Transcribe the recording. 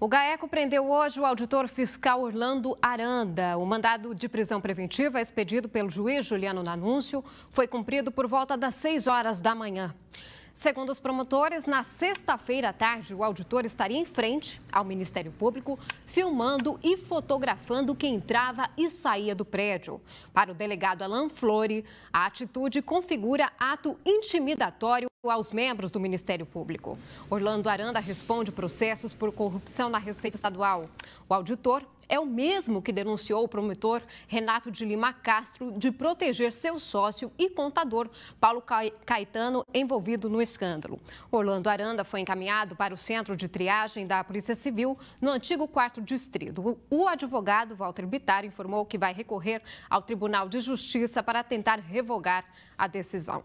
O GAECO prendeu hoje o auditor fiscal Orlando Aranda. O mandado de prisão preventiva expedido pelo juiz Juliano Nanúncio foi cumprido por volta das 6 horas da manhã. Segundo os promotores, na sexta-feira à tarde, o auditor estaria em frente ao Ministério Público, filmando e fotografando quem entrava e saía do prédio. Para o delegado Alain Flore, a atitude configura ato intimidatório aos membros do Ministério Público. Orlando Aranda responde processos por corrupção na Receita Estadual. O auditor é o mesmo que denunciou o promotor Renato de Lima Castro de proteger seu sócio e contador Paulo Caetano envolvido no escândalo. Orlando Aranda foi encaminhado para o centro de triagem da Polícia Civil no antigo quarto distrito. O advogado Walter Bittar informou que vai recorrer ao Tribunal de Justiça para tentar revogar a decisão.